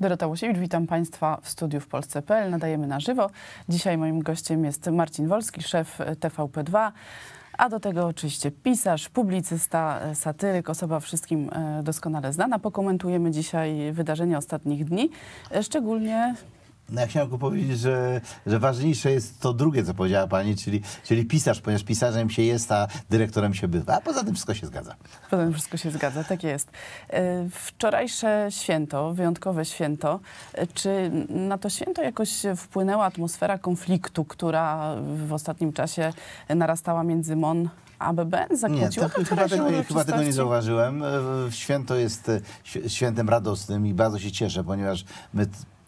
Dorota Łosiewicz, witam Państwa w studiu w Polsce.pl. Nadajemy na żywo. Dzisiaj moim gościem jest Marcin Wolski, szef TVP2. A do tego oczywiście pisarz, publicysta, satyryk, osoba wszystkim e, doskonale znana. Pokomentujemy dzisiaj wydarzenia ostatnich dni, e, szczególnie no ja chciałem tylko powiedzieć, że, że ważniejsze jest to drugie, co powiedziała pani, czyli, czyli pisarz, ponieważ pisarzem się jest, a dyrektorem się bywa. A poza tym wszystko się zgadza. Poza tym wszystko się zgadza, tak jest. E, wczorajsze święto, wyjątkowe święto, e, czy na to święto jakoś wpłynęła atmosfera konfliktu, która w ostatnim czasie narastała między MON ABB zakłóciło nie, to, to chyba, tego, chyba tego nie zauważyłem. E, święto jest świętem radosnym i bardzo się cieszę, ponieważ my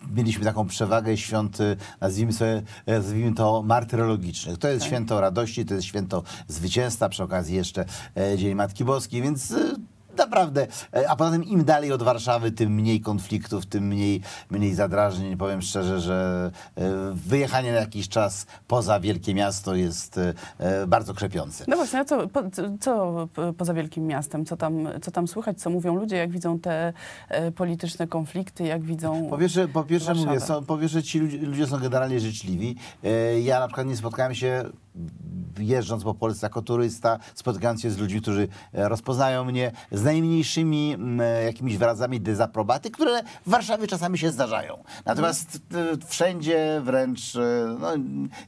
mieliśmy taką przewagę świąt, y, nazwijmy, sobie, e, nazwijmy to martyrologicznych. To jest tak. święto radości, to jest święto zwycięstwa, przy okazji jeszcze e, Dzień Matki Boskiej, więc y, Naprawdę. E, a poza tym im dalej od Warszawy, tym mniej konfliktów, tym mniej, mniej zadrażnień. Powiem szczerze, że e, wyjechanie na jakiś czas poza wielkie miasto jest e, bardzo krzepiące. No właśnie, a co, po, co poza wielkim miastem? Co tam, co tam słychać? Co mówią ludzie, jak widzą te polityczne konflikty, jak widzą Po pierwsze, po pierwsze mówię, są, po pierwsze ci ludzie, ludzie są generalnie życzliwi. Ja na przykład nie spotkałem się jeżdżąc po Polsce jako turysta, spotykając się z ludźmi, którzy e, rozpoznają mnie, z najmniejszymi mm, e, jakimiś wyrazami dezaprobaty, które w Warszawie czasami się zdarzają. Natomiast e, wszędzie wręcz, no,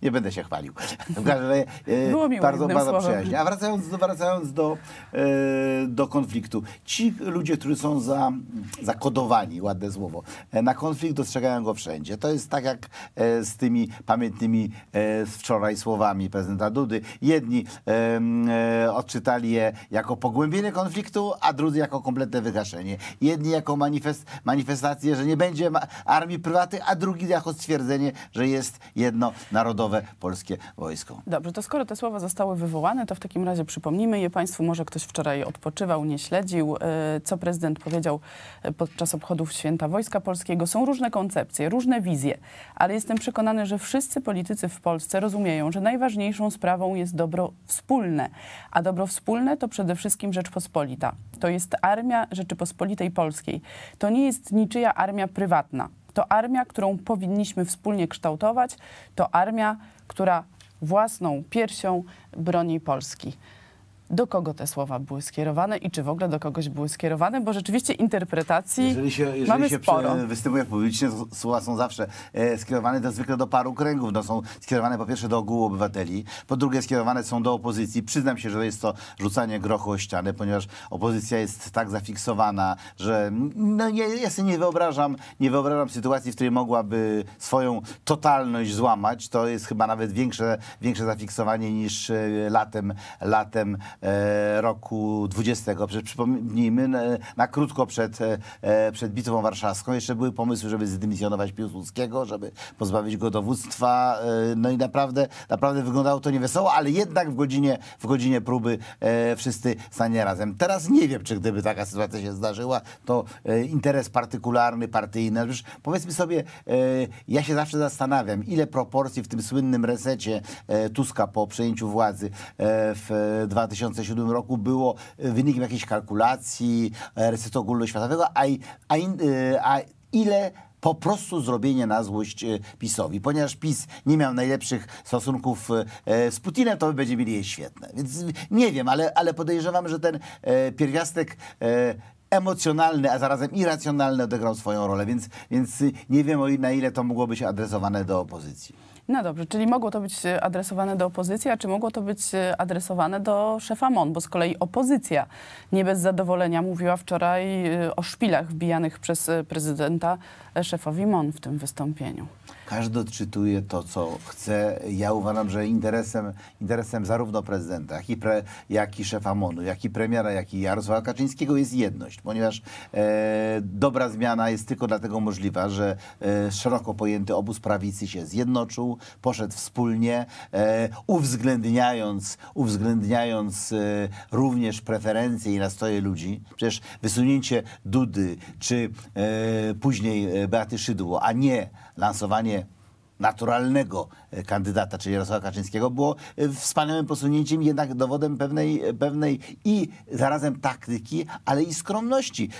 nie będę się chwalił. Było miło, bardzo, bardzo przyjaźnie. A wracając, wracając do, do konfliktu. Ci ludzie, którzy są za, zakodowani, ładne słowo, na konflikt dostrzegają go wszędzie. To jest tak jak z tymi pamiętnymi z wczoraj słowami prezydenta Dudy, Jedni e, odczytali je jako pogłębienie konfliktu, a drudzy jako kompletne wygaszenie. Jedni jako manifest, manifestację, że nie będzie armii prywatnej, a drugi jako stwierdzenie, że jest jedno narodowe polskie wojsko. Dobrze, to skoro te słowa zostały wywołane, to w takim razie przypomnijmy je Państwu. Może ktoś wczoraj odpoczywał, nie śledził, e, co prezydent powiedział e, podczas obchodów Święta Wojska Polskiego. Są różne koncepcje, różne wizje, ale jestem przekonany, że wszyscy politycy w Polsce rozumieją, że najważniejszą sprawą jest dobro wspólne, a dobro wspólne to przede wszystkim Rzeczpospolita. To jest armia Rzeczypospolitej Polskiej. To nie jest niczyja armia prywatna. To armia, którą powinniśmy wspólnie kształtować, to armia, która własną piersią broni Polski do kogo te słowa były skierowane i czy w ogóle do kogoś były skierowane, bo rzeczywiście interpretacji jeżeli się, jeżeli mamy się sporo. słowa są zawsze e, skierowane to zwykle do paru kręgów. No, są skierowane po pierwsze do ogółu obywateli, po drugie skierowane są do opozycji. Przyznam się, że jest to rzucanie grochu o ścianę, ponieważ opozycja jest tak zafiksowana, że no, ja, ja sobie nie wyobrażam, nie wyobrażam sytuacji, w której mogłaby swoją totalność złamać. To jest chyba nawet większe, większe zafiksowanie niż e, latem, latem E, roku 20. Przecież przypomnijmy, na, krótko przed, e, przed Bitwą Warszawską jeszcze były pomysły, żeby zdymisjonować Piłsudskiego, żeby pozbawić go dowództwa. E, no i naprawdę, naprawdę wyglądało to niewesoło, ale jednak w godzinie, w godzinie próby wszyscy stanie razem. Teraz nie wiem, czy gdyby taka sytuacja się zdarzyła, to interes partykularny, partyjny. Przecież powiedzmy sobie, ja się zawsze zastanawiam, ile proporcji w tym słynnym resecie Tuska po przejęciu władzy w 2000 2007 roku było e, wynikiem jakiejś kalkulacji e, resetu ogólnoświatowego, a, a, e, a ile po prostu zrobienie na złość PiSowi. Ponieważ PiS nie miał najlepszych stosunków z Putinem, to będzie będziemy mieli je świetne. Więc nie wiem, ale, ale podejrzewam, że ten pierwiastek emocjonalny, a zarazem irracjonalny odegrał swoją rolę, więc, więc nie wiem na ile to mogłoby być adresowane do opozycji. No dobrze, czyli mogło to być e, adresowane do opozycji, a czy mogło to być e, adresowane do szefa MON? Bo z kolei opozycja nie bez zadowolenia mówiła wczoraj e, o szpilach wbijanych przez prezydenta szefowi MON w tym wystąpieniu. Każdy odczytuje to, co chce. Ja uważam, że interesem, interesem zarówno prezydenta, jak i, pre, jak i szefa MONU, jak i premiera, jak i Jarosława Kaczyńskiego jest jedność, ponieważ e, dobra zmiana jest tylko dlatego możliwa, że e, szeroko pojęty obóz prawicy się zjednoczył, poszedł wspólnie, e, uwzględniając, uwzględniając e, również preferencje i nastoje ludzi. Przecież wysunięcie Dudy, czy e, później e, Beaty Szydło, a nie lansowanie naturalnego e, kandydata, czyli Jarosława Kaczyńskiego, było e, wspaniałym posunięciem, jednak dowodem pewnej, e, pewnej i zarazem taktyki, ale i skromności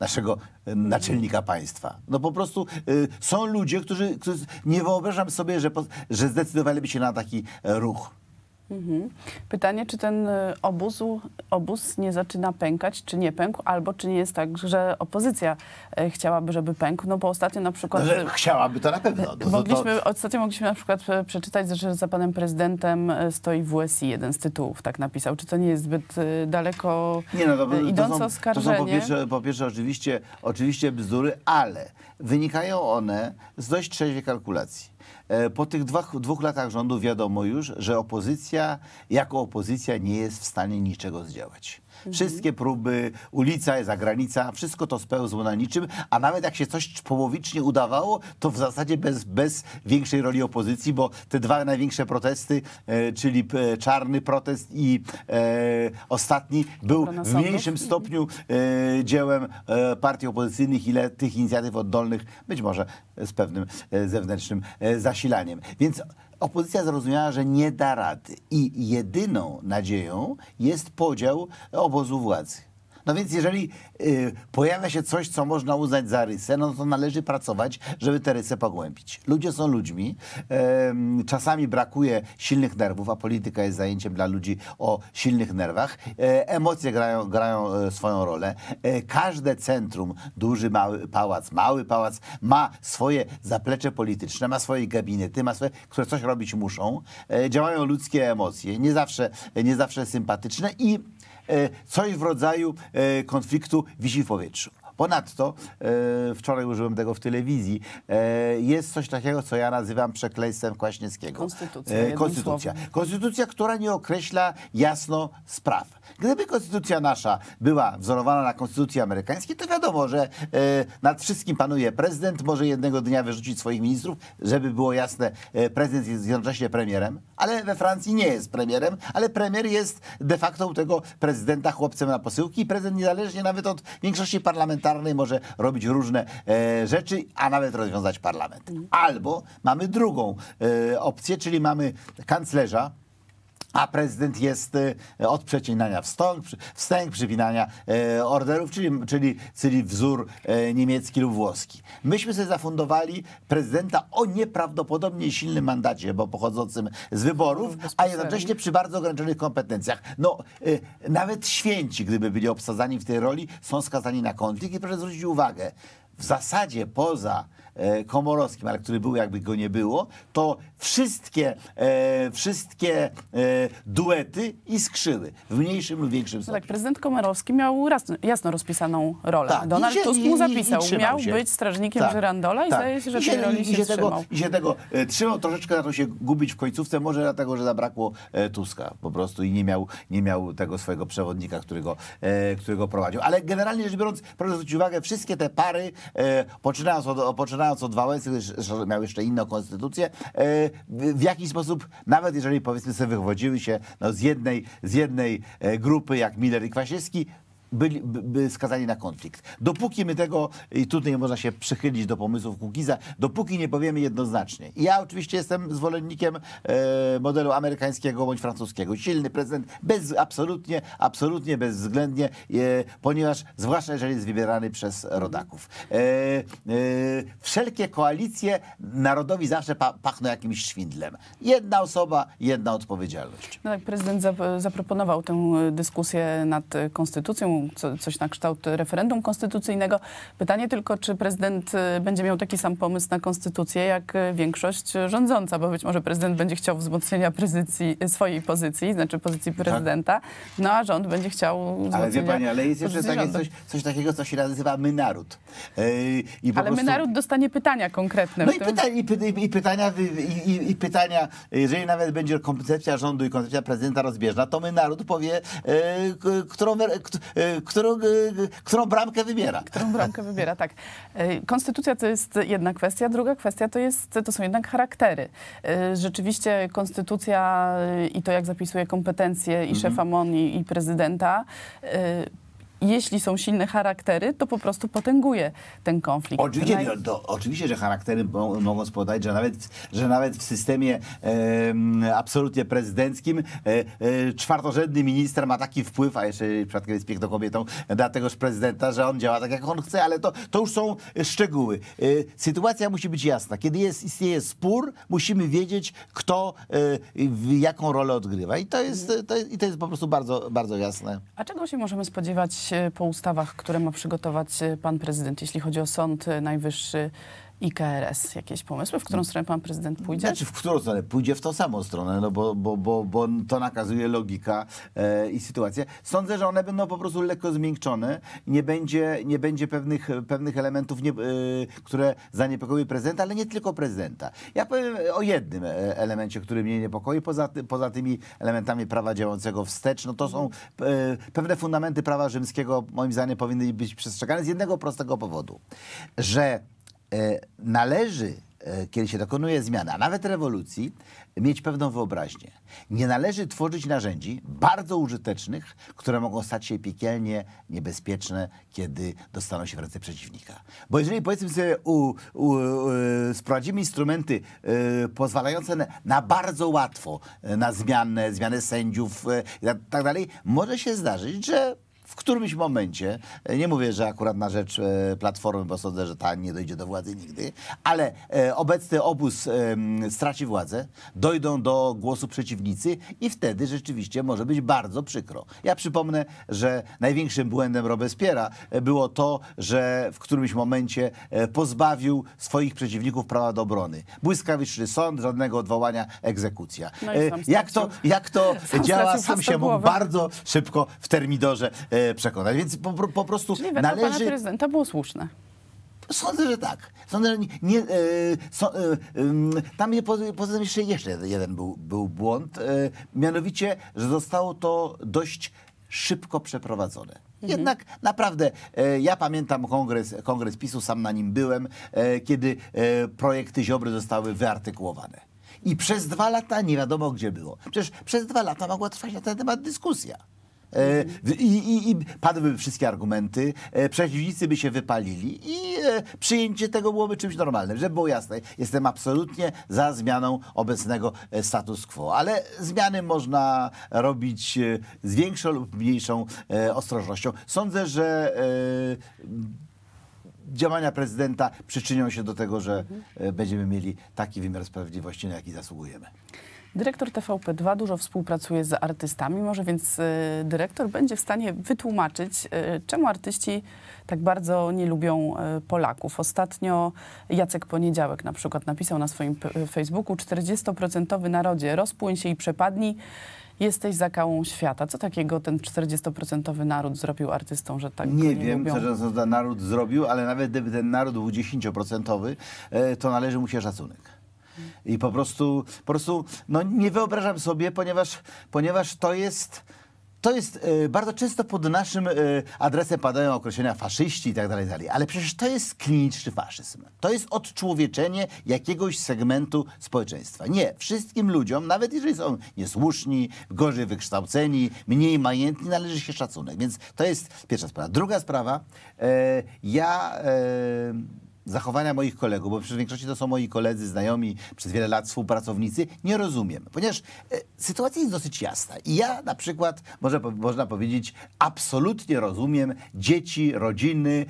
naszego naczelnika państwa. No po prostu są ludzie, którzy, którzy nie wyobrażam sobie, że, że zdecydowaliby się na taki ruch. Mhm. Pytanie, czy ten y, obóz, obóz nie zaczyna pękać, czy nie pękł, albo czy nie jest tak, że opozycja y, chciałaby, żeby pękł, no bo ostatnio na przykład... No, że y, chciałaby to na pewno. No, mogliśmy, to... Ostatnio mogliśmy na przykład przeczytać, że za panem prezydentem stoi WSI, jeden z tytułów tak napisał. Czy to nie jest zbyt daleko nie, no, to, idące to są, oskarżenie? To są po pierwsze, po pierwsze oczywiście, oczywiście bzdury, ale wynikają one z dość trzeźwej kalkulacji. E, po tych dwóch, dwóch latach rządu wiadomo już, że opozycja jako opozycja nie jest w stanie niczego zdziałać. Wszystkie próby, ulica, zagranica, wszystko to spełzło na niczym, a nawet jak się coś połowicznie udawało, to w zasadzie bez, bez większej roli opozycji, bo te dwa największe protesty, e, czyli e, czarny protest i e, ostatni, był w mniejszym stopniu e, dziełem e, partii opozycyjnych, ile tych inicjatyw oddolnych, być może z pewnym zewnętrznym zasilaniem. Więc Opozycja zrozumiała, że nie da rady i jedyną nadzieją jest podział obozu władzy. No więc jeżeli y, pojawia się coś, co można uznać za rysę, no to należy pracować, żeby te rysy pogłębić. Ludzie są ludźmi. Y, czasami brakuje silnych nerwów, a polityka jest zajęciem dla ludzi o silnych nerwach. Y, emocje grają, grają e, swoją rolę. E, każde centrum, duży mały pałac, mały pałac ma swoje zaplecze polityczne, ma swoje gabinety, ma swoje, które coś robić muszą. działają ludzkie emocje, nie zawsze, nie zawsze sympatyczne i E, coś w rodzaju e, konfliktu wisi w powietrzu. Ponadto, e, wczoraj użyłem tego w telewizji, jest coś takiego, co ja nazywam przekleństwem Kłaśniewskiego. Konstytucja. Konstytucja. Konstytucja, która nie określa jasno spraw. Gdyby konstytucja nasza była wzorowana na konstytucji amerykańskiej, to wiadomo, że nad wszystkim panuje prezydent, może jednego dnia wyrzucić swoich ministrów, żeby było jasne, prezydent jest jednocześnie premierem ale we Francji nie jest premierem, ale premier jest de facto u tego prezydenta chłopcem na posyłki i prezydent niezależnie nawet od większości parlamentarnej może robić różne e, rzeczy, a nawet rozwiązać parlament. Mm. Albo mamy drugą e, opcję, czyli mamy kanclerza, a prezydent jest e, od przecinania wstąg, wstęg, przywinania e, orderów, czyli, czyli, czyli wzór e, niemiecki lub włoski. Myśmy sobie zafundowali prezydenta o nieprawdopodobnie silnym mandacie, bo pochodzącym z wyborów, a jednocześnie przy bardzo ograniczonych kompetencjach. No, nawet święci, gdyby byli obsadzani w tej roli, są skazani na konflikt i proszę zwrócić uwagę, w zasadzie poza E, Komorowskim, ale który był jakby go nie było, to wszystkie, e, wszystkie e, duety iskrzyły w mniejszym lub większym no tak, stopniu. Tak, prezydent Komorowski miał jasno rozpisaną rolę. Tak, Donald się, Tusk mu zapisał, i, i, miał się. być strażnikiem tak, Żyrandola i tak. zdaje się, że się, tej roli się, się trzymał. I się tego trzymał, troszeczkę na to się gubić w końcówce, może dlatego, że zabrakło Tuska po prostu i nie miał, nie miał tego swojego przewodnika, którego, e, którego prowadził. Ale generalnie rzecz biorąc, proszę zwrócić uwagę, wszystkie te pary, e, poczynając od, poczynając co od Wałęsy, który miał jeszcze inną konstytucję, e, w jaki sposób, nawet jeżeli powiedzmy sobie wywodziły się no, z, jednej, z jednej e, grupy, jak Miller i Kwasiewski, byli by skazani na konflikt. Dopóki my tego, i tutaj można się przychylić do pomysłów Kukiza, dopóki nie powiemy jednoznacznie. Ja oczywiście jestem zwolennikiem e, modelu amerykańskiego bądź francuskiego. Silny prezydent, bez, absolutnie, absolutnie bezwzględnie, e, ponieważ zwłaszcza jeżeli jest wybierany przez rodaków. E, wszelkie koalicje narodowi zawsze pachną jakimś szwindlem. Jedna osoba, jedna odpowiedzialność. No tak, prezydent zaproponował tę dyskusję nad konstytucją co, coś na kształt referendum konstytucyjnego. Pytanie tylko, czy prezydent y, będzie miał taki sam pomysł na konstytucję jak y, większość rządząca, bo być może prezydent będzie chciał wzmocnienia pozycji y, swojej pozycji, znaczy pozycji tak. prezydenta, tak. no a rząd będzie chciał Ale wie pani, ale jest jeszcze takie coś, coś, takiego, co się nazywa my naród. Yy, ale prostu... my naród dostanie pytania konkretne. No i, tym... pyta i, py i, pytania, i, i, pytania, jeżeli nawet będzie koncepcja rządu i koncepcja prezydenta rozbieżna, to my naród powie, yy, którą, yy, którą, e, którą bramkę wybiera. Którą bramkę wybiera, tak. E, konstytucja to jest jedna kwestia, druga kwestia to, jest, to są jednak charaktery. E, rzeczywiście konstytucja i to, jak zapisuje kompetencje i mhm. szefa MON i, i prezydenta, jeśli są silne charaktery, to po prostu potęguje ten konflikt. Oczywiście, Naj... to, oczywiście że charaktery mogą spowodować, że nawet, że nawet w systemie e, absolutnie prezydenckim e, e, czwartorzędny minister ma taki wpływ, a jeszcze przypadkiem jest piękną kobietą, dla tegoż prezydenta, że on działa tak, jak on chce, ale to, to już są szczegóły. E, sytuacja musi być jasna. Kiedy jest, istnieje spór, musimy wiedzieć, kto e, jaką rolę odgrywa. I to jest, to i to jest po prostu bardzo, bardzo jasne. A czego się możemy spodziewać po ustawach, które ma przygotować y, pan prezydent, jeśli chodzi o Sąd Najwyższy, i KRS jakieś pomysły, w którą stronę pan prezydent pójdzie? Znaczy, w którą stronę? Pójdzie w tą samą stronę, no bo, bo, bo, bo to nakazuje logika e, i sytuacja. Sądzę, że one będą po prostu lekko zmiękczone. Nie będzie, nie będzie pewnych, pewnych elementów, nie, e, które zaniepokoi prezydenta, ale nie tylko prezydenta. Ja powiem o jednym e, elemencie, który mnie niepokoi, poza, poza tymi elementami prawa działającego wstecz. No to są e, pewne fundamenty prawa rzymskiego, moim zdaniem, powinny być przestrzegane z jednego prostego powodu, że E, należy, e, kiedy się dokonuje zmiany, a nawet rewolucji, mieć pewną wyobraźnię. Nie należy tworzyć narzędzi bardzo użytecznych, które mogą stać się piekielnie niebezpieczne, kiedy dostaną się w ręce przeciwnika. Bo jeżeli powiedzmy sobie, u, u, u sprowadzimy instrumenty y, pozwalające na, na, bardzo łatwo na zmianę, zmianę sędziów y, tak dalej, może się zdarzyć, że w którymś momencie, e, nie mówię, że akurat na rzecz e, Platformy, bo sądzę, że ta nie dojdzie do władzy nigdy, ale e, obecny obóz straci władzę, dojdą do głosu przeciwnicy i wtedy rzeczywiście może być bardzo przykro. Ja przypomnę, że największym błędem Robespiera było to, że w którymś momencie pozbawił swoich przeciwników prawa do obrony. Błyskawiczny sąd, żadnego odwołania, egzekucja. No jak, to, jak to sam działa, sam się mu bardzo szybko w termidorze E, przekonać. Więc po, po prostu Czyli należy... pana prezydenta było słuszne. Sądzę, że tak. Sądzę, że nie, nie e, so, e, tam je, poza tym jeszcze, jeszcze jeden był, był błąd, mianowicie, że zostało to dość szybko przeprowadzone. Mhm. Jednak mhm. naprawdę ja pamiętam kongres, kongres PiSu, sam na nim byłem, kiedy projekty Ziobry zostały wyartykułowane. I przez dwa lata nie wiadomo, gdzie było. Przecież przez dwa lata mogła trwać na ten temat dyskusja. E, I, i, i padłyby wszystkie argumenty, e, przeciwnicy by się wypalili i e, przyjęcie tego byłoby czymś normalnym. Żeby było jasne, jestem absolutnie za zmianą obecnego status quo, ale zmiany można robić z większą lub mniejszą ostrożnością. Sądzę, że działania prezydenta przyczynią się do tego, że będziemy mieli taki wymiar sprawiedliwości, na jaki zasługujemy. Dyrektor TVP2 dużo współpracuje z artystami, może więc y, dyrektor będzie w stanie wytłumaczyć, y, czemu artyści tak bardzo nie lubią y, Polaków. Ostatnio Jacek Poniedziałek na przykład napisał na swoim Facebooku 40% narodzie, rozpłyń się i przepadnij, jesteś zakałą świata. Co takiego ten 40% naród zrobił artystom, że tak Nie, nie wiem, lubią? co ten naród zrobił, ale nawet gdyby ten naród był 10%, e, to należy mu się szacunek. I po prostu, po prostu no, nie wyobrażam sobie, ponieważ, ponieważ to jest... To jest y, bardzo często pod naszym y, adresem padają określenia faszyści i tak dalej, tak dalej, ale przecież to jest kliniczny faszyzm. To jest odczłowieczenie jakiegoś segmentu społeczeństwa. Nie, wszystkim ludziom, nawet jeżeli są niesłuszni, gorzej wykształceni, mniej majętni, należy się szacunek. Więc to jest pierwsza sprawa. Druga sprawa, y, ja zachowania moich kolegów, bo przecież w większości to są moi koledzy, znajomi, przez wiele lat współpracownicy, nie rozumiem. Ponieważ e, sytuacja jest dosyć jasna. I ja na przykład, może, po, można powiedzieć, absolutnie rozumiem dzieci, rodziny,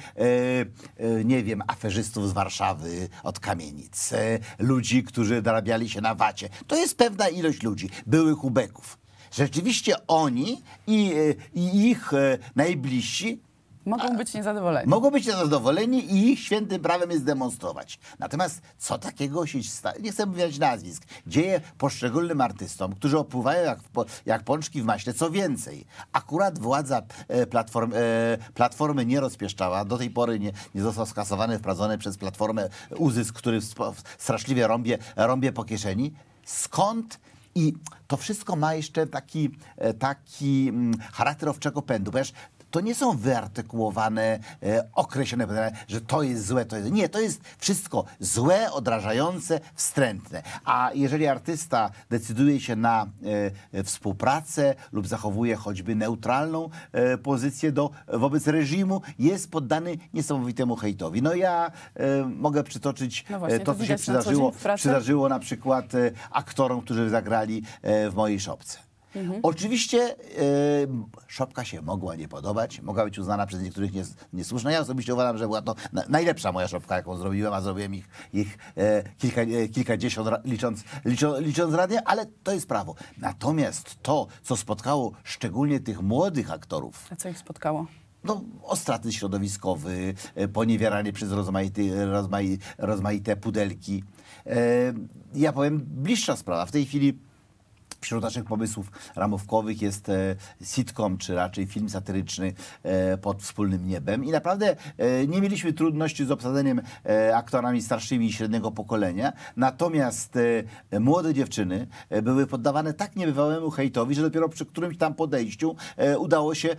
e, e, nie wiem, aferzystów z Warszawy od kamienic, ludzi, którzy darabiali się na wacie. To jest pewna ilość ludzi, byłych ubeków rzeczywiście oni i, i, ich najbliżsi Mogą być niezadowoleni. Mogą być niezadowoleni i ich świętym prawem jest demonstrować. Natomiast co takiego się stało, nie chcę mówić nazwisk, dzieje poszczególnym artystom, którzy opływają jak, jak pączki w maśle. Co więcej, akurat władza e, platform, e, Platformy nie rozpieszczała, do tej pory nie, nie został skasowany, wprowadzony przez Platformę uzysk, który straszliwie rąbie, rąbie po kieszeni. Skąd i to wszystko ma jeszcze taki, e, taki mm, charakter owczego pędu, ponieważ to nie są wyartykułowane, e, określone pytania, że to jest złe, to jest. Nie, to jest wszystko złe, odrażające, wstrętne. A jeżeli artysta decyduje się na e, współpracę lub zachowuje choćby neutralną e, pozycję do, wobec reżimu, jest poddany niesamowitemu hejtowi. No ja e, mogę przytoczyć no e, właśnie, to, co się przydarzyło, przydarzyło na przykład e, aktorom, którzy zagrali w mojej szopce. Mhm. Oczywiście y, szopka się mogła nie podobać, mogła być uznana przez niektórych nies niesłuszna. Ja osobiście uważam, że była to na najlepsza moja szopka, jaką zrobiłem, a zrobiłem ich, ich e, kilka, e, kilkadziesiąt, licząc, licząc, licząc radę, ale to jest prawo. Natomiast to, co spotkało szczególnie tych młodych aktorów. A co ich spotkało? no, ostraty środowiskowy, e, poniewieranie przez rozmaity, rozmaite pudelki. E, ja powiem, bliższa sprawa. W tej chwili Wśród naszych pomysłów ramówkowych jest e, sitcom, czy raczej film satyryczny e, pod wspólnym niebem. I naprawdę e, nie mieliśmy trudności z obsadzeniem aktorami starszymi i średniego pokolenia. Natomiast młode dziewczyny były poddawane tak niebywałemu hejtowi, że dopiero przy którymś tam podejściu udało się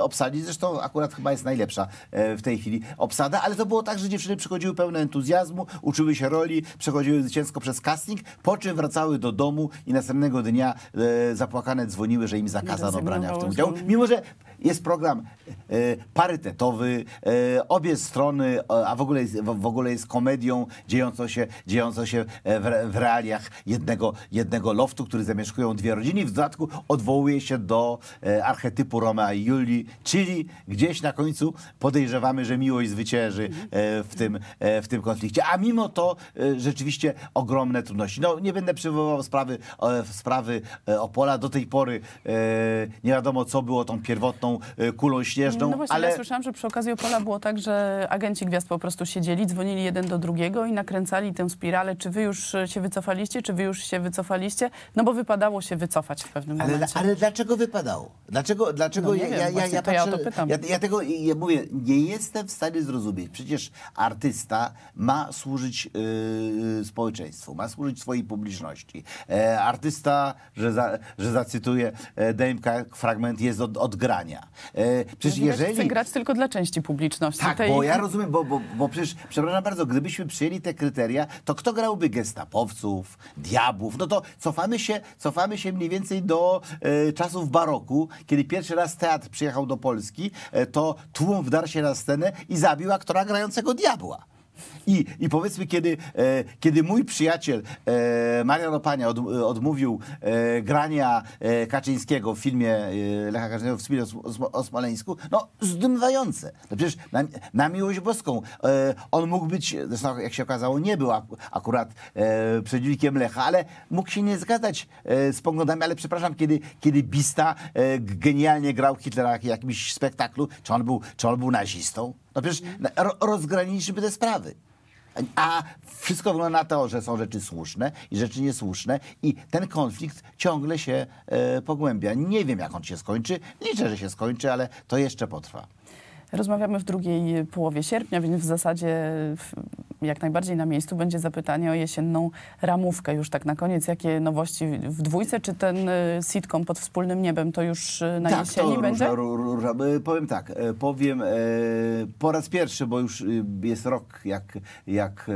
obsadzić. Zresztą akurat chyba jest najlepsza w tej chwili obsada, ale to było tak, że dziewczyny przychodziły pełne entuzjazmu, uczyły się roli, przechodziły zwycięsko przez casting, po czym wracały do domu i następnego następnego dnia e, zapłakane dzwoniły, że im zakazano brania w tym udziału. Mimo, że jest program e, parytetowy, e, obie strony, a w ogóle, jest, w ogóle jest komedią dziejącą się, dziejącą się e, w, w realiach jednego, jednego loftu, który zamieszkują dwie rodziny. W dodatku odwołuje się do archetypu Romea i Julii, czyli gdzieś na końcu podejrzewamy, że miłość zwycięży w tym, w tym konflikcie. A mimo to rzeczywiście ogromne trudności. No, nie będę przywoływał sprawy, sprawy Opola. Do tej pory nie wiadomo, co było tą pierwotną E, kulą śnieżną. No właśnie, ale... ja słyszałam, że przy okazji Opola było tak, że agenci gwiazd po prostu siedzieli, dzwonili jeden do drugiego i nakręcali tę spiralę, czy wy już się wycofaliście, czy wy już się wycofaliście, no bo wypadało się wycofać w pewnym ale, momencie. Ale dlaczego wypadało? Dlaczego, dlaczego no, ja, wiem, ja, ja, ja, patrzę, ja to pytam. Ja, ja tego ja mówię, nie jestem w stanie zrozumieć. Przecież artysta ma służyć yy, społeczeństwu, ma służyć swojej publiczności. E, artysta, że, za, że zacytuję e, Dejmka, fragment jest od, odgrania. E, przecież Rozumiem, jeżeli... Chce grać tylko dla części publiczności. Tak, tej... bo ja rozumiem, bo, bo, bo przecież, przepraszam bardzo, gdybyśmy przyjęli te kryteria, to kto grałby gestapowców, diabłów? No to cofamy się, cofamy się mniej więcej do e, czasów baroku, kiedy pierwszy raz teatr przyjechał do Polski, e, to tłum wdarł się na scenę i zabił aktora grającego diabła. I, i powiedzmy, kiedy, e, kiedy mój przyjaciel e, Marian Opania od, odmówił e, grania e, Kaczyńskiego w filmie e, Lecha Kaczyńskiego w Spirie o, o Smoleńsku, no zdumiewające. No przecież na, na miłość boską. E, on mógł być, zresztą jak się okazało, nie był ak akurat e, przedźwiękiem Lecha, ale mógł się nie zgadzać e, z poglądami, ale przepraszam, kiedy, kiedy Bista e, genialnie grał Hitlera w jakimś spektaklu, czy on był, czy on był nazistą? No przecież rozgraniczyliśmy te sprawy. A wszystko wygląda na to, że są rzeczy słuszne i rzeczy niesłuszne, i ten konflikt ciągle się e, pogłębia. Nie wiem, jak on się skończy. Liczę, że się skończy, ale to jeszcze potrwa. Rozmawiamy w drugiej połowie sierpnia, więc w zasadzie jak najbardziej na miejscu będzie zapytanie o jesienną ramówkę. Już tak na koniec, jakie nowości w dwójce? Czy ten y, sitcom pod wspólnym niebem to już y, na tak, jesieni to będzie? Róża, y, powiem tak, powiem po raz pierwszy, bo już jest rok, jak, jak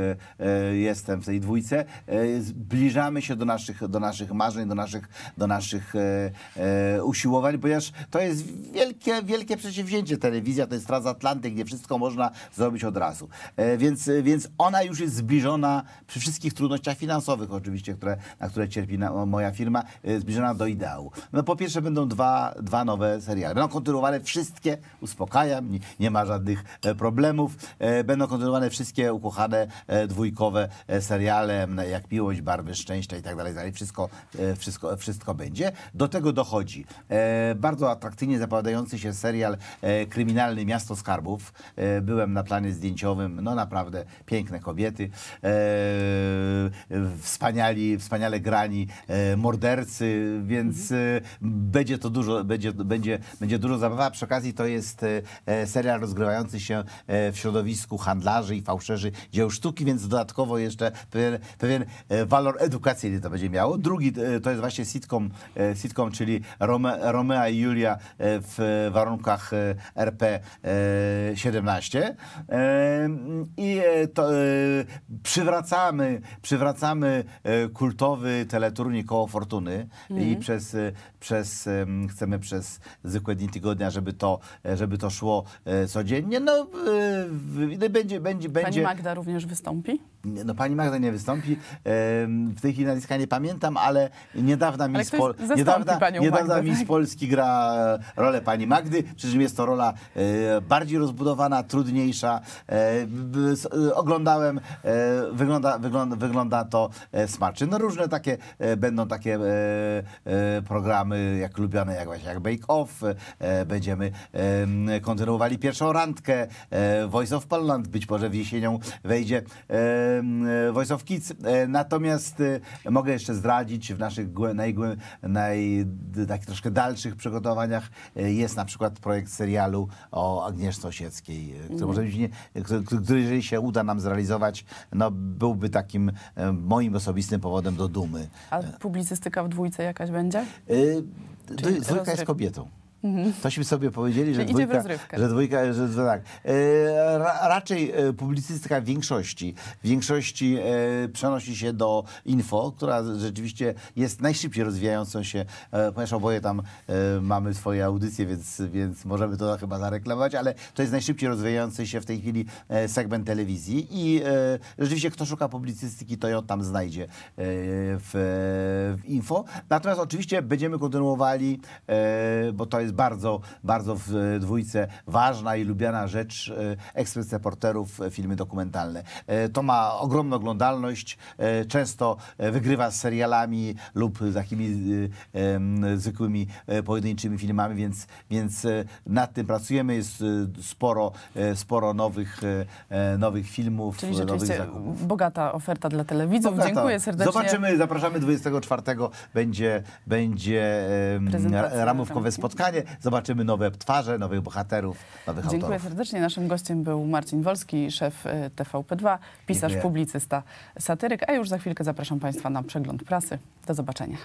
jestem w tej dwójce, zbliżamy się do naszych, do naszych marzeń, do naszych, do naszych usiłowań, ponieważ to jest wielkie, wielkie przedsięwzięcie telewizja, to jest transatlantyk, nie wszystko można zrobić od razu. Więc, więc ona już jest zbliżona przy wszystkich trudnościach finansowych oczywiście, które, na które cierpi na, moja firma, e, zbliżona do ideału. No po pierwsze będą dwa, dwa nowe seriale. Będą kontynuowane wszystkie, uspokajam, nie, nie ma żadnych e, problemów. E, będą kontynuowane wszystkie ukochane dwójkowe seriale, jak Miłość, Barwy Szczęścia i tak dalej, Wszystko, wszystko, wszystko będzie. Do tego dochodzi bardzo atrakcyjnie zapowiadający się serial kryminalny Miasto Skarbów. Byłem na planie zdjęciowym, no naprawdę piękny piękne kobiety, e, wspaniali, wspaniale grani e, mordercy, więc mhm. e, będzie to dużo, będzie, będzie, będzie dużo zabawa. Przy okazji to jest serial rozgrywający się w środowisku handlarzy i fałszerzy dzieł sztuki, więc dodatkowo jeszcze pewien, pewien walor edukacyjny to będzie miało. Drugi to jest właśnie sitcom, sitcom czyli Rome, Romea i Julia w warunkach RP 17. I to Y, przywracamy, przywracamy e, kultowy teleturniej koło fortuny mm. i mhm. przez, y, przez, chcemy przez zwykłe dni tygodnia, żeby to, e, żeby to szło e, codziennie. No, będzie, y, będzie, będzie. Pani Magda również wystąpi? No pani Magda nie wystąpi. W tej chwili nazwiska nie pamiętam, ale niedawna mi, z, Pol... niedawna, niedawna tak? Polski gra rolę pani Magdy, przy czym jest to rola bardziej rozbudowana, trudniejsza oglądałem, e, wygląda, wygląda, wygląda to e, smacznie. No różne takie, e, będą takie programy, jak lubiane, jak właśnie, jak Bake Off, będziemy kontynuowali pierwszą randkę, Voice of Poland, być może w jesienią wejdzie Voice of Kids. Natomiast mogę jeszcze zdradzić w naszych najgłę, naj, tak troszkę dalszych przygotowaniach jest na przykład projekt serialu o Agnieszce Osieckiej, który, mhm. może być nie, który, który jeżeli się uda nam zrealizować, no byłby takim e, moim osobistym powodem do dumy. A publicystyka w dwójce jakaś będzie? Yy, dwójka jest kobietą. Mhm. Tośmy sobie powiedzieli, że, dwójka, że dwójka, że tak. E, ra, raczej e, publicystyka w większości, w większości e, przenosi się do info, która rzeczywiście jest najszybciej rozwijającą się, e, ponieważ oboje tam e, mamy swoje audycje, więc, więc możemy to chyba zareklamować, ale to jest najszybciej rozwijający się w tej chwili e, segment telewizji i rzeczywiście kto szuka publicystyki, to ją tam znajdzie w, w info. Natomiast oczywiście będziemy kontynuowali, bo to jest jest bardzo, bardzo w e, dwójce ważna i lubiana rzecz, e, ekspres reporterów, e, filmy dokumentalne. To ma ogromną oglądalność, często wygrywa z serialami lub z takimi zwykłymi pojedynczymi filmami, więc, więc nad tym pracujemy. Jest sporo, sporo nowych, nowych filmów, Czyli nowych Bogata oferta dla telewidzów. Bogata. Dziękuję serdecznie. Zobaczymy, zapraszamy 24. Będzie, będzie ramówkowe spotkanie. Zobaczymy nowe twarze, nowych bohaterów, nowych Dziękuję autorów. Dziękuję serdecznie. Naszym gościem był Marcin Wolski, szef e, TVP2, pisarz, Dziękuję. publicysta, satyryk. A już za chwilkę zapraszam Państwa na przegląd prasy. Do zobaczenia.